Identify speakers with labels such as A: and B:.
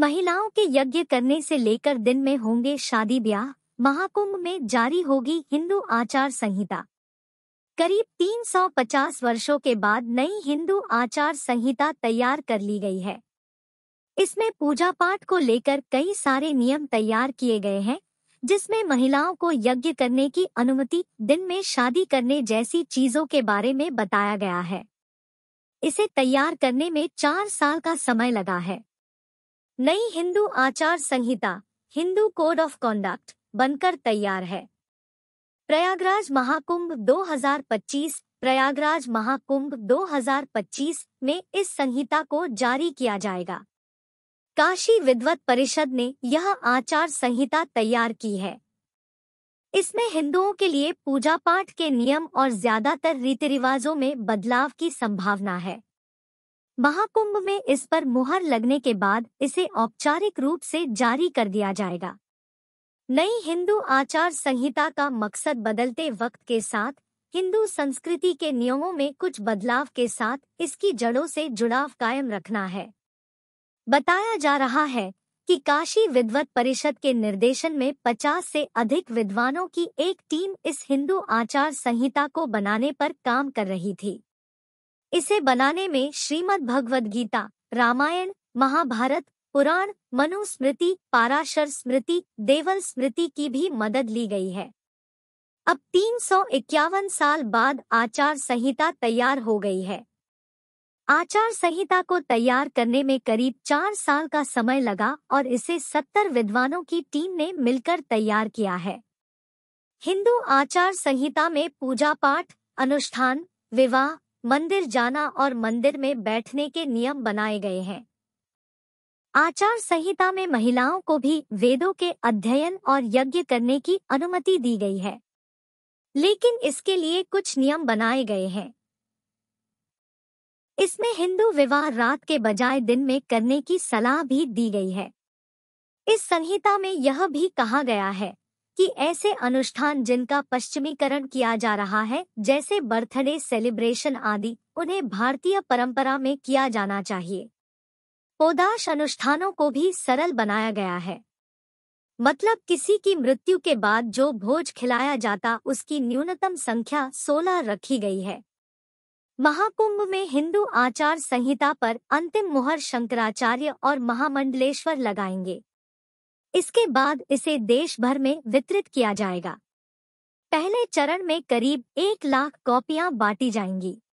A: महिलाओं के यज्ञ करने से लेकर दिन में होंगे शादी ब्याह महाकुंभ में जारी होगी हिंदू आचार संहिता करीब 350 वर्षों के बाद नई हिंदू आचार संहिता तैयार कर ली गई है इसमें पूजा पाठ को लेकर कई सारे नियम तैयार किए गए हैं जिसमें महिलाओं को यज्ञ करने की अनुमति दिन में शादी करने जैसी चीजों के बारे में बताया गया है इसे तैयार करने में चार साल का समय लगा है नई हिंदू आचार संहिता हिंदू कोड ऑफ कॉन्डक्ट बनकर तैयार है प्रयागराज महाकुंभ 2025 प्रयागराज महाकुंभ 2025 में इस संहिता को जारी किया जाएगा काशी विद्वत परिषद ने यह आचार संहिता तैयार की है इसमें हिंदुओं के लिए पूजा पाठ के नियम और ज्यादातर रीति रिवाजों में बदलाव की संभावना है महाकुंभ में इस पर मुहर लगने के बाद इसे औपचारिक रूप से जारी कर दिया जाएगा नई हिंदू आचार संहिता का मकसद बदलते वक्त के साथ हिंदू संस्कृति के नियमों में कुछ बदलाव के साथ इसकी जड़ों से जुड़ाव कायम रखना है बताया जा रहा है कि काशी विद्वत परिषद के निर्देशन में 50 से अधिक विद्वानों की एक टीम इस हिंदू आचार संहिता को बनाने पर काम कर रही थी इसे बनाने में श्रीमद् भगवद गीता रामायण महाभारत पुराण मनुस्मृति पाराशर स्मृति देवल स्मृति की भी मदद ली गई है अब तीन सौ इक्यावन साल बाद आचार संहिता तैयार हो गई है आचार संहिता को तैयार करने में करीब चार साल का समय लगा और इसे सत्तर विद्वानों की टीम ने मिलकर तैयार किया है हिंदू आचार संहिता में पूजा पाठ अनुष्ठान विवाह मंदिर जाना और मंदिर में बैठने के नियम बनाए गए हैं आचार संहिता में महिलाओं को भी वेदों के अध्ययन और यज्ञ करने की अनुमति दी गई है लेकिन इसके लिए कुछ नियम बनाए गए हैं इसमें हिंदू विवाह रात के बजाय दिन में करने की सलाह भी दी गई है इस संहिता में यह भी कहा गया है कि ऐसे अनुष्ठान जिनका पश्चिमीकरण किया जा रहा है जैसे बर्थडे सेलिब्रेशन आदि उन्हें भारतीय परंपरा में किया जाना चाहिए पोदाश अनुष्ठानों को भी सरल बनाया गया है मतलब किसी की मृत्यु के बाद जो भोज खिलाया जाता उसकी न्यूनतम संख्या 16 रखी गई है महाकुंभ में हिंदू आचार संहिता पर अंतिम मुहर शंकराचार्य और महामंडलेश्वर लगाएंगे इसके बाद इसे देश भर में वितरित किया जाएगा पहले चरण में करीब एक लाख कॉपियां बांटी जाएंगी